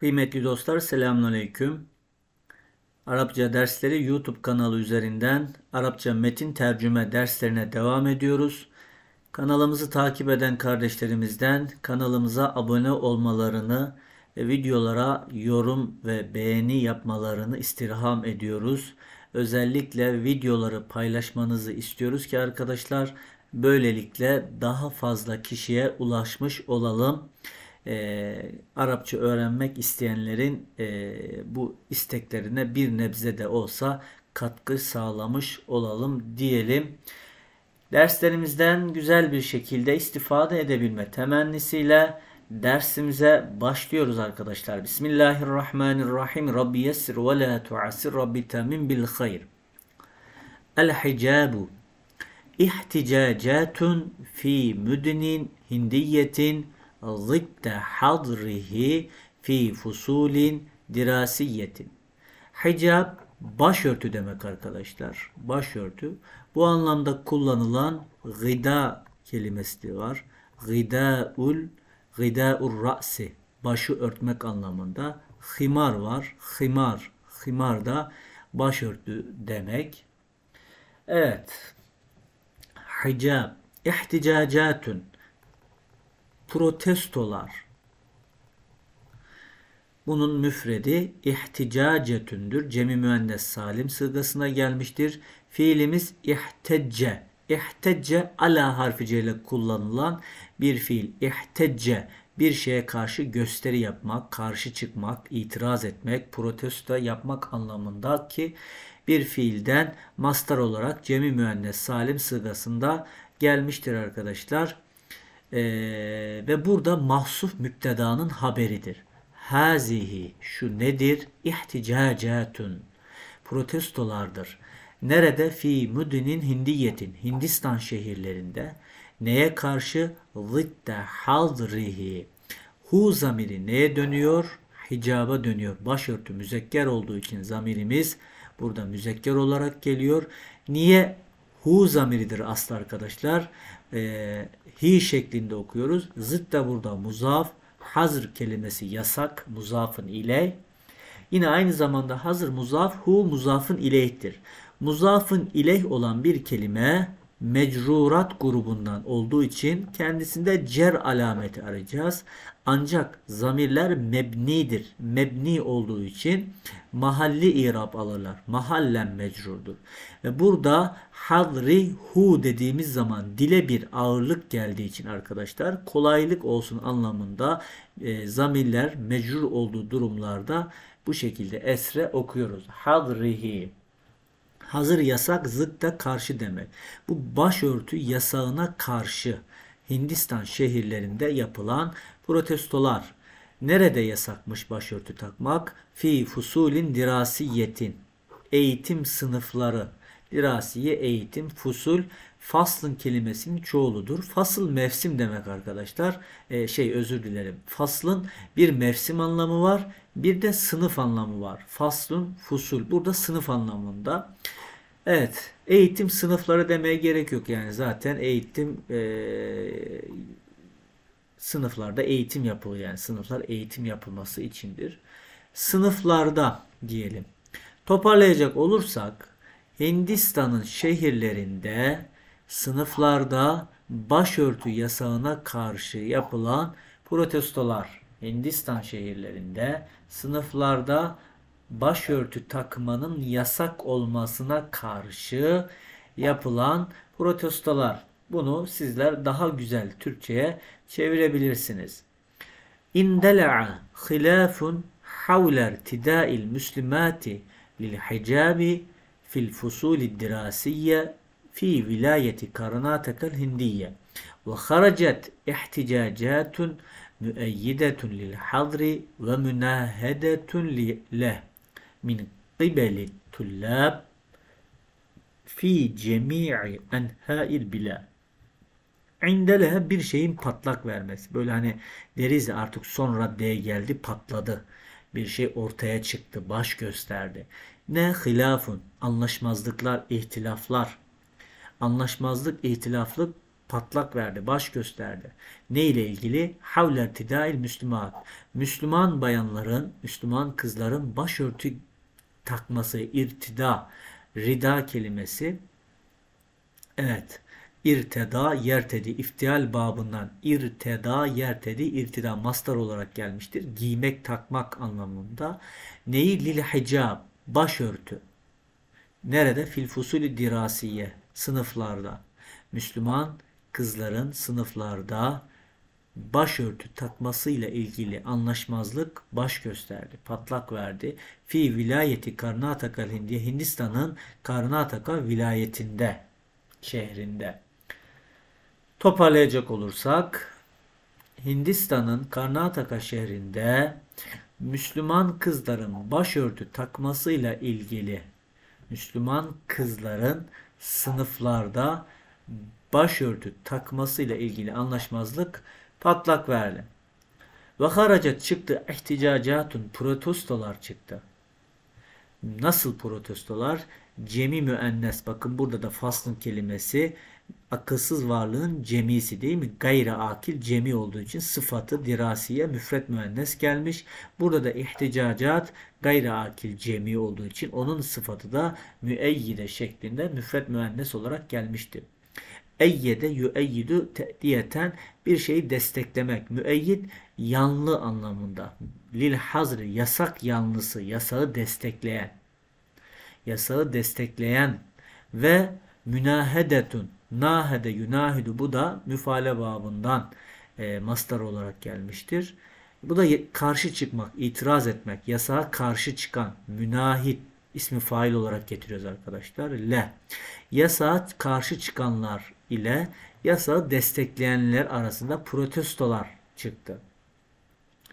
Kıymetli dostlar selamünaleyküm. Arapça dersleri YouTube kanalı üzerinden Arapça metin tercüme derslerine devam ediyoruz. Kanalımızı takip eden kardeşlerimizden kanalımıza abone olmalarını ve videolara yorum ve beğeni yapmalarını istirham ediyoruz. Özellikle videoları paylaşmanızı istiyoruz ki arkadaşlar böylelikle daha fazla kişiye ulaşmış olalım e, Arapça öğrenmek isteyenlerin e, bu isteklerine bir nebze de olsa katkı sağlamış olalım diyelim. Derslerimizden güzel bir şekilde istifade edebilme temennisiyle dersimize başlıyoruz arkadaşlar. Bismillahirrahmanirrahim. Rabbi yessir ve la tuassir. Rabbi temin bil hayr. El hicabu ihticacatun fi müdnin hindiyetin zıdde hadrihi fi fusulin dirasiyetin. Hicab başörtü demek arkadaşlar. Başörtü. Bu anlamda kullanılan gıda kelimesi de var. Gıdaul, gıdaur ra'si. Başı örtmek anlamında. Himar var. Himar. Himar da başörtü demek. Evet. Hicab. İhticacatun protestolar. Bunun müfredi ihticacetündür. Cemi müennes salim sırgasına gelmiştir. Fiilimiz ihtecce. İhtecce ala harfi ile kullanılan bir fiil. İhtecce bir şeye karşı gösteri yapmak, karşı çıkmak, itiraz etmek, protesto yapmak anlamında ki bir fiilden mastar olarak cemi müennes salim sırgasında gelmiştir arkadaşlar. Ee, ve burada mahsuf müptedanın haberidir. Hazihi şu nedir? İhticacatun. Protestolardır. Nerede? Fi mudinin hindiyetin. Hindistan şehirlerinde. Neye karşı? zitte hazrihi. Hu zamiri neye dönüyor? Hicaba dönüyor. Başörtü müzekker olduğu için zamirimiz burada müzekker olarak geliyor. Niye? Hu zamiridir aslı arkadaşlar e, ee, hi şeklinde okuyoruz. Zıt da burada muzaf. Hazır kelimesi yasak. Muzafın iley. Yine aynı zamanda hazır muzaf hu muzafın ileyhtir. Muzafın ileyh olan bir kelime mecrurat grubundan olduğu için kendisinde cer alameti arayacağız. Ancak zamirler mebnidir. Mebni olduğu için mahalli irab alırlar. Mahallen mecrurdur. Ve burada hadri hu dediğimiz zaman dile bir ağırlık geldiği için arkadaşlar kolaylık olsun anlamında e, zamirler mecrur olduğu durumlarda bu şekilde esre okuyoruz. Hadrihi Hazır yasak zıt da karşı demek. Bu başörtü yasağına karşı Hindistan şehirlerinde yapılan protestolar. Nerede yasakmış başörtü takmak? Fi fusulin dirasiyetin. Eğitim sınıfları. Dirasiye eğitim, fusul faslın kelimesinin çoğuludur. Fasıl mevsim demek arkadaşlar. E, şey özür dilerim. Faslın bir mevsim anlamı var. Bir de sınıf anlamı var. Faslın fusul. Burada sınıf anlamında. Evet. Eğitim sınıfları demeye gerek yok. Yani zaten eğitim e, sınıflarda eğitim yapılıyor. Yani sınıflar eğitim yapılması içindir. Sınıflarda diyelim. Toparlayacak olursak Hindistan'ın şehirlerinde sınıflarda başörtü yasağına karşı yapılan protestolar Hindistan şehirlerinde sınıflarda başörtü takmanın yasak olmasına karşı yapılan protestolar. Bunu sizler daha güzel Türkçe'ye çevirebilirsiniz. İndela'a hilafun havle irtidail müslimati lil hicabi fil fusuli dirasiyye fi في ve كرناتك الهندية وخرجت lil مؤيدة ve ومناهدة له min قبل tullab, fi جميع أنحاء البلاد indelehe bir şeyin patlak vermesi. Böyle hani deriz artık son raddeye geldi patladı. Bir şey ortaya çıktı, baş gösterdi. Ne hilafun, anlaşmazlıklar, ihtilaflar, anlaşmazlık, ihtilaflık patlak verdi, baş gösterdi. Ne ile ilgili? Havler tidail Müslüman. Müslüman bayanların, Müslüman kızların başörtü takması, irtida, rida kelimesi. Evet, irteda, yertedi, iftial babından irteda, yertedi, irtida mastar olarak gelmiştir. Giymek, takmak anlamında. Neyi? Lil hicab, başörtü. Nerede? Fil fusuli dirasiye sınıflarda. Müslüman kızların sınıflarda başörtü takmasıyla ilgili anlaşmazlık baş gösterdi, patlak verdi. Fi vilayeti Karnataka Hindiye, Hindistan'ın Karnataka vilayetinde, şehrinde. Toparlayacak olursak, Hindistan'ın Karnataka şehrinde Müslüman kızların başörtü takmasıyla ilgili Müslüman kızların sınıflarda başörtü takmasıyla ilgili anlaşmazlık patlak verdi. Ve haraca çıktı ihticacatun protestolar çıktı. Nasıl protestolar? Cemi müennes bakın burada da faslın kelimesi akılsız varlığın cemisi değil mi? Gayri akil cemi olduğu için sıfatı dirasiye müfret müennes gelmiş. Burada da ihticacat gayri akil cemi olduğu için onun sıfatı da müeyyide şeklinde müfret müennes olarak gelmişti. Eyyede yüeyyidü diyeten bir şeyi desteklemek. Müeyyid yanlı anlamında. Lil hazri yasak yanlısı, yasağı destekleyen. Yasağı destekleyen ve münahedetun Nahede yunahidu bu da müfale babından e, mastar olarak gelmiştir. Bu da karşı çıkmak, itiraz etmek, yasağa karşı çıkan, münahit ismi fail olarak getiriyoruz arkadaşlar. Le. Yasağa karşı çıkanlar ile yasağı destekleyenler arasında protestolar çıktı.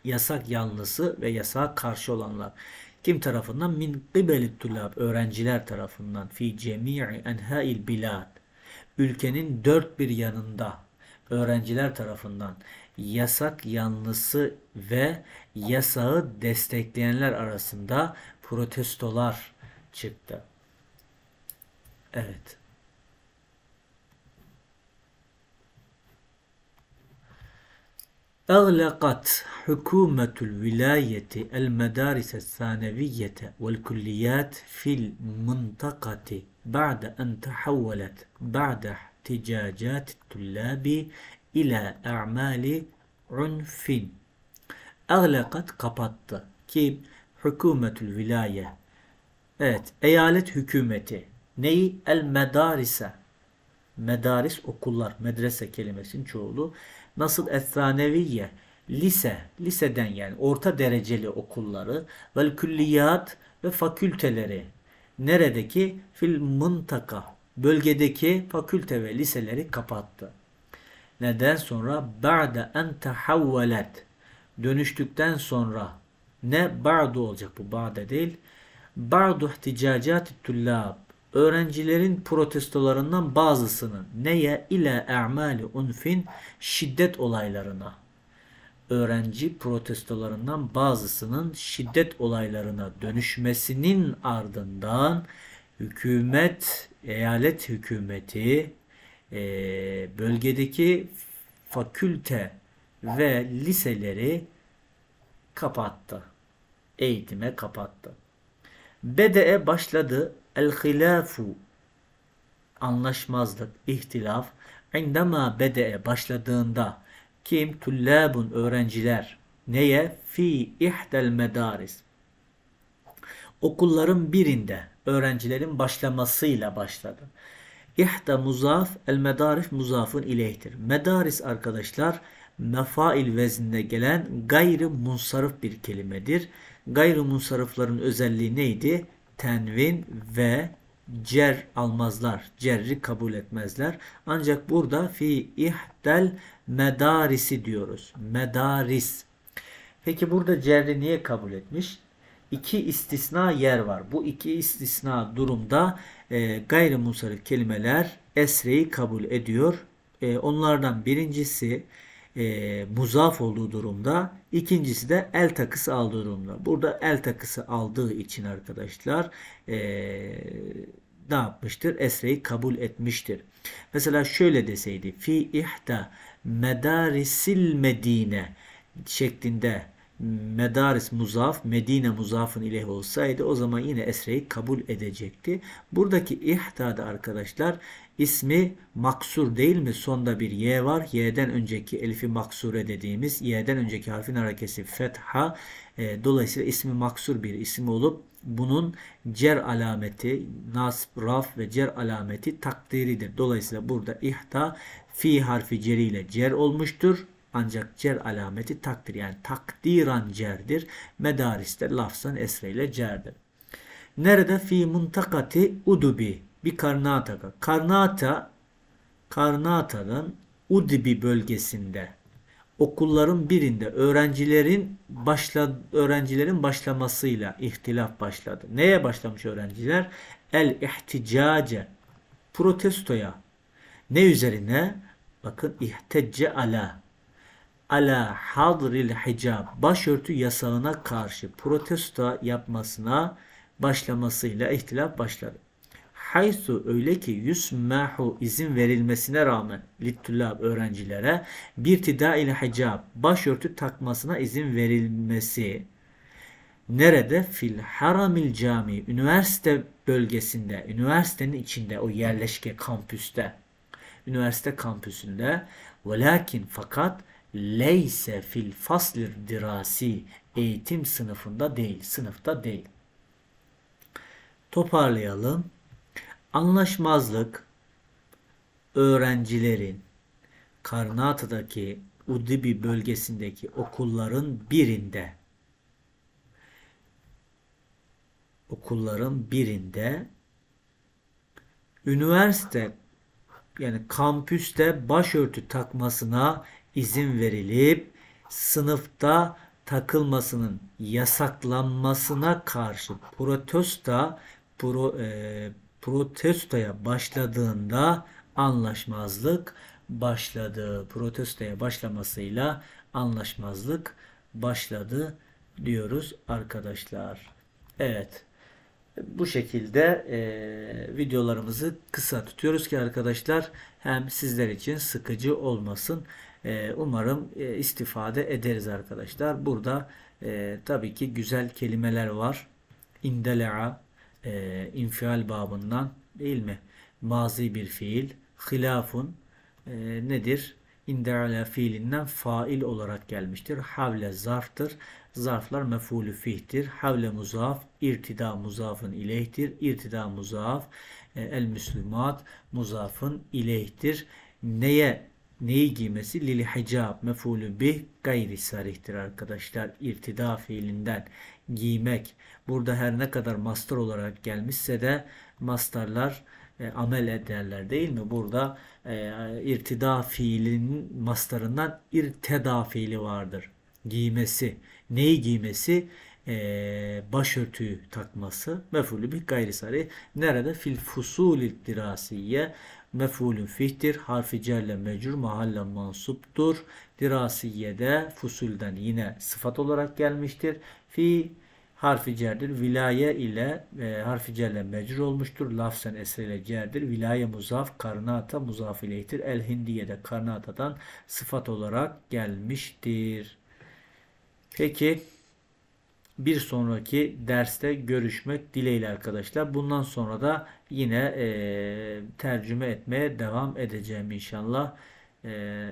Yasak yanlısı ve yasağa karşı olanlar. Kim tarafından? Min kıbelit tulab. Öğrenciler tarafından. Fi cemi'i enha'il bilad ülkenin dört bir yanında öğrenciler tarafından yasak yanlısı ve yasağı destekleyenler arasında protestolar çıktı. Evet. أغلقت حكومة الولاية المدارس الثانوية والكليات fil المنطقة بعد أن تحولت بعض احتجاجات الطلاب إلى أعمال عنف أغلقت kapattı ki hükümetül vilaye evet eyalet hükümeti neyi el medarise medaris okullar medrese kelimesinin çoğulu nasıl etsaneviye lise liseden yani orta dereceli okulları ve külliyat ve fakülteleri neredeki fil mıntaka bölgedeki fakülte ve liseleri kapattı. Neden sonra ba'de en tahavvelet dönüştükten sonra ne ba'du olacak bu ba'de değil ba'du ihticacat tullab öğrencilerin protestolarından bazısının neye ile e'mali unfin şiddet olaylarına öğrenci protestolarından bazısının şiddet olaylarına dönüşmesinin ardından hükümet, eyalet hükümeti e, bölgedeki fakülte ve liseleri kapattı. Eğitime kapattı. Bde başladı el-hilafu anlaşmazlık, ihtilaf. Indema Bde başladığında kim? Tullabun öğrenciler. Neye? Fi ihdal medaris. Okulların birinde öğrencilerin başlamasıyla başladı. İhda muzaf, el medarif muzafın ileyhtir. Medaris arkadaşlar mefail vezinde gelen gayrı munsarıf bir kelimedir. Gayrı munsarıfların özelliği neydi? Tenvin ve cer almazlar. Cerri kabul etmezler. Ancak burada fi ihdal medarisi diyoruz. Medaris. Peki burada cerri niye kabul etmiş? İki istisna yer var. Bu iki istisna durumda e, gayrimusarif kelimeler esreyi kabul ediyor. E, onlardan birincisi e, muzaf olduğu durumda. ikincisi de el takısı aldığı durumda. Burada el takısı aldığı için arkadaşlar e, ne yapmıştır? Esreyi kabul etmiştir. Mesela şöyle deseydi fi ihta Medarisil Medine şeklinde medaris muzaf, Medine muzafın ileh olsaydı o zaman yine esreyi kabul edecekti. Buradaki ihtada arkadaşlar ismi maksur değil mi? Sonda bir y var. Y'den önceki elifi maksure dediğimiz y'den önceki harfin harekesi fetha. E, dolayısıyla ismi maksur bir isim olup bunun cer alameti, nasb, raf ve cer alameti takdiridir. Dolayısıyla burada ihta fi harfi ceri ile cer olmuştur. Ancak cer alameti takdir yani takdiran cerdir. Medariste lafzan esreyle cerdir. Nerede? Fi muntakati udubi bir karnataka. Karnata Karnata'dan Udibi bölgesinde okulların birinde öğrencilerin başla öğrencilerin başlamasıyla ihtilaf başladı. Neye başlamış öğrenciler? El ihticace protestoya. Ne üzerine? Bakın ihtecce ala ala hadril hicab başörtü yasağına karşı protesto yapmasına başlamasıyla ihtilaf başladı. Haysu öyle ki yusmahu izin verilmesine rağmen littullab öğrencilere bir tida ile hicab başörtü takmasına izin verilmesi nerede fil haramil cami üniversite bölgesinde üniversitenin içinde o yerleşke kampüste üniversite kampüsünde velakin fakat leyse fil faslir dirasi eğitim sınıfında değil, sınıfta değil. Toparlayalım. Anlaşmazlık öğrencilerin Karnata'daki Udibi bölgesindeki okulların birinde okulların birinde üniversite yani kampüste başörtü takmasına izin verilip sınıfta takılmasının yasaklanmasına karşı protesta pro, e, protestoya başladığında anlaşmazlık başladı. Protestoya başlamasıyla anlaşmazlık başladı diyoruz arkadaşlar. Evet bu şekilde e, videolarımızı kısa tutuyoruz ki arkadaşlar hem sizler için sıkıcı olmasın. E, umarım e, istifade ederiz arkadaşlar. Burada e, tabii ki güzel kelimeler var. İndele'a e, infial babından değil mi? Mazi bir fiil. Hilafun e, nedir? İndeale fiilinden fail olarak gelmiştir. Havle zarftır. Zarflar mefulü fihtir. Havle muzaf, irtida muzafın ileyhtir. İrtida muzaf, e, el müslümat muzafın ileyhtir. Neye neyi giymesi? lili hicab mefulü bih gayri sarihtir arkadaşlar. İrtida fiilinden giymek. Burada her ne kadar mastar olarak gelmişse de mastarlar e, amel ederler değil mi? Burada e, irtida fiilinin mastarından irteda fiili vardır. Giymesi. Neyi giymesi? E, başörtüyü takması. Mefulü bir gayri sarı. Nerede? Fil fusulü dirasiye mefulün fihtir. Harfi cerle mecrur mahalle mansuptur. Dirasiyede fusulden yine sıfat olarak gelmiştir. Fi harfi cerdir. Vilaye ile e, harfi cerle mecrur olmuştur. Lafzen esreyle cerdir. Vilaye muzaf, karnata muzaf ileyhtir. El hindiye de karnatadan sıfat olarak gelmiştir. Peki bir sonraki derste görüşmek dileğiyle arkadaşlar. Bundan sonra da yine e, tercüme etmeye devam edeceğim inşallah. E,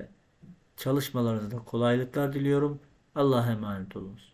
çalışmalarınızda kolaylıklar diliyorum. Allah'a emanet olunuz.